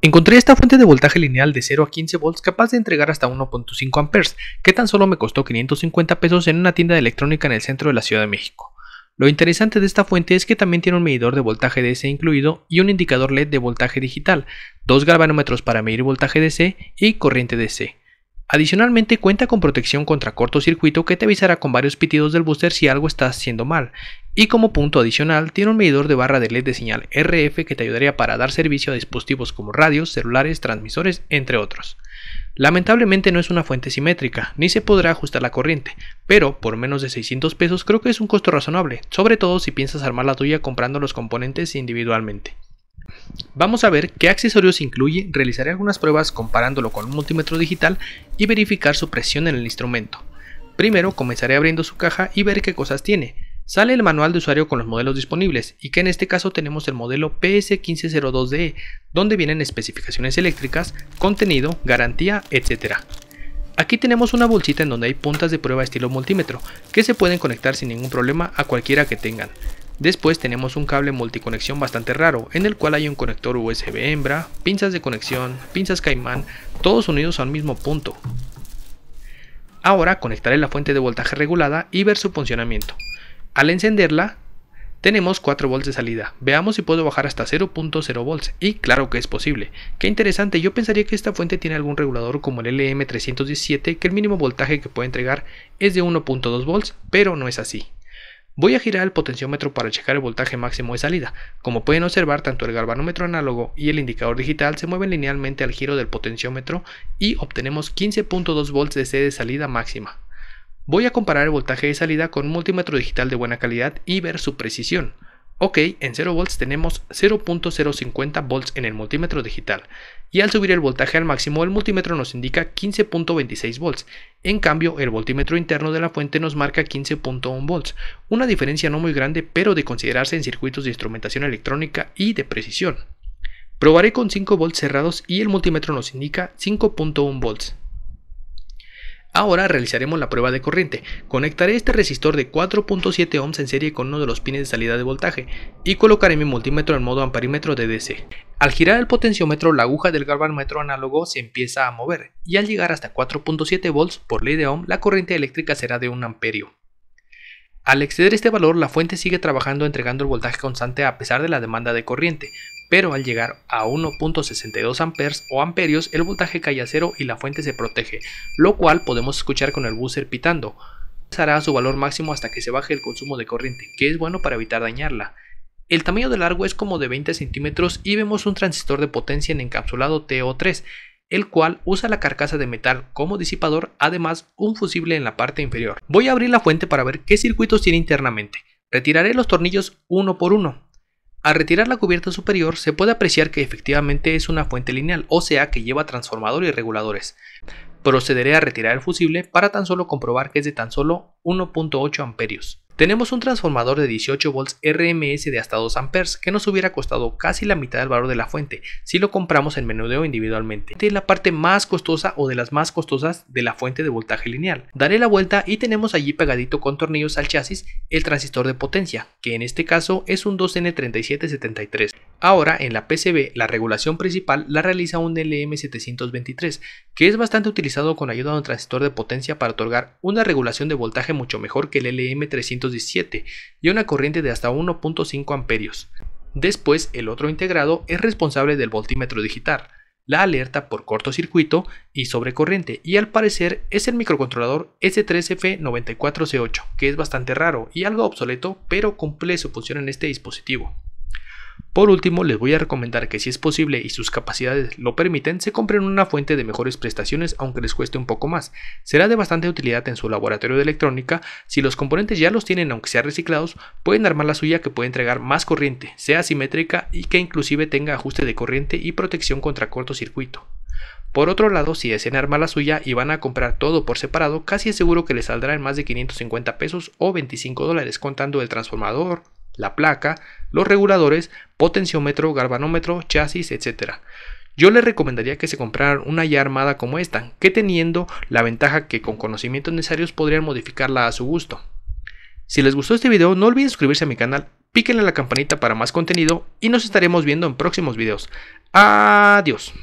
Encontré esta fuente de voltaje lineal de 0 a 15 volts capaz de entregar hasta 1.5 amperes, que tan solo me costó 550 pesos en una tienda de electrónica en el centro de la Ciudad de México. Lo interesante de esta fuente es que también tiene un medidor de voltaje DC incluido y un indicador LED de voltaje digital, dos galvanómetros para medir voltaje DC y corriente DC. Adicionalmente cuenta con protección contra cortocircuito que te avisará con varios pitidos del booster si algo está haciendo mal, y como punto adicional, tiene un medidor de barra de LED de señal RF que te ayudaría para dar servicio a dispositivos como radios, celulares, transmisores, entre otros. Lamentablemente no es una fuente simétrica, ni se podrá ajustar la corriente, pero por menos de 600 pesos creo que es un costo razonable, sobre todo si piensas armar la tuya comprando los componentes individualmente. Vamos a ver qué accesorios incluye, realizaré algunas pruebas comparándolo con un multímetro digital y verificar su presión en el instrumento. Primero comenzaré abriendo su caja y ver qué cosas tiene. Sale el manual de usuario con los modelos disponibles y que en este caso tenemos el modelo PS1502DE, donde vienen especificaciones eléctricas, contenido, garantía, etc. Aquí tenemos una bolsita en donde hay puntas de prueba estilo multímetro, que se pueden conectar sin ningún problema a cualquiera que tengan. Después tenemos un cable multiconexión bastante raro, en el cual hay un conector USB hembra, pinzas de conexión, pinzas caimán, todos unidos al mismo punto. Ahora conectaré la fuente de voltaje regulada y ver su funcionamiento. Al encenderla, tenemos 4 volts de salida. Veamos si puedo bajar hasta 0.0 volts. Y claro que es posible. Qué interesante, yo pensaría que esta fuente tiene algún regulador como el LM317 que el mínimo voltaje que puede entregar es de 1.2 volts, pero no es así. Voy a girar el potenciómetro para checar el voltaje máximo de salida. Como pueden observar, tanto el galvanómetro análogo y el indicador digital se mueven linealmente al giro del potenciómetro y obtenemos 15.2 volts de C de salida máxima. Voy a comparar el voltaje de salida con un multímetro digital de buena calidad y ver su precisión. Ok, en 0 volts tenemos 0.050 volts en el multímetro digital, y al subir el voltaje al máximo el multímetro nos indica 15.26 volts, en cambio el voltímetro interno de la fuente nos marca 15.1 volts, una diferencia no muy grande pero de considerarse en circuitos de instrumentación electrónica y de precisión. Probaré con 5 volts cerrados y el multímetro nos indica 5.1 volts. Ahora realizaremos la prueba de corriente. Conectaré este resistor de 4.7 ohms en serie con uno de los pines de salida de voltaje y colocaré mi multímetro en modo amperímetro de DC. Al girar el potenciómetro la aguja del galvanómetro análogo se empieza a mover y al llegar hasta 4.7 volts por ley de Ohm la corriente eléctrica será de 1 amperio. Al exceder este valor, la fuente sigue trabajando entregando el voltaje constante a pesar de la demanda de corriente, pero al llegar a 1.62 amperes o amperios, el voltaje cae a cero y la fuente se protege, lo cual podemos escuchar con el buzzer pitando. Pasará a su valor máximo hasta que se baje el consumo de corriente, que es bueno para evitar dañarla. El tamaño del largo es como de 20 centímetros y vemos un transistor de potencia en encapsulado TO3, el cual usa la carcasa de metal como disipador, además un fusible en la parte inferior. Voy a abrir la fuente para ver qué circuitos tiene internamente. Retiraré los tornillos uno por uno. Al retirar la cubierta superior se puede apreciar que efectivamente es una fuente lineal, o sea que lleva transformador y reguladores. Procederé a retirar el fusible para tan solo comprobar que es de tan solo 1.8 amperios. Tenemos un transformador de 18 volts RMS de hasta 2 amperes que nos hubiera costado casi la mitad del valor de la fuente si lo compramos en menudeo individualmente. Es la parte más costosa o de las más costosas de la fuente de voltaje lineal. Daré la vuelta y tenemos allí pegadito con tornillos al chasis el transistor de potencia, que en este caso es un 2N3773. Ahora, en la PCB, la regulación principal la realiza un LM723, que es bastante utilizado con ayuda de un transistor de potencia para otorgar una regulación de voltaje mucho mejor que el LM317 y una corriente de hasta 1.5 amperios. Después, el otro integrado es responsable del voltímetro digital, la alerta por cortocircuito y sobrecorriente, y al parecer es el microcontrolador S3F94C8, que es bastante raro y algo obsoleto, pero cumple su función en este dispositivo. Por último, les voy a recomendar que si es posible y sus capacidades lo permiten, se compren una fuente de mejores prestaciones aunque les cueste un poco más. Será de bastante utilidad en su laboratorio de electrónica. Si los componentes ya los tienen aunque sean reciclados, pueden armar la suya que puede entregar más corriente, sea simétrica y que inclusive tenga ajuste de corriente y protección contra cortocircuito. Por otro lado, si desean armar la suya y van a comprar todo por separado, casi es seguro que les saldrá en más de 550 pesos o 25 dólares contando el transformador, la placa, los reguladores, potenciómetro, galvanómetro, chasis, etc. Yo les recomendaría que se compraran una ya armada como esta, que teniendo la ventaja que con conocimientos necesarios podrían modificarla a su gusto. Si les gustó este video no olviden suscribirse a mi canal, píquenle a la campanita para más contenido y nos estaremos viendo en próximos videos. Adiós.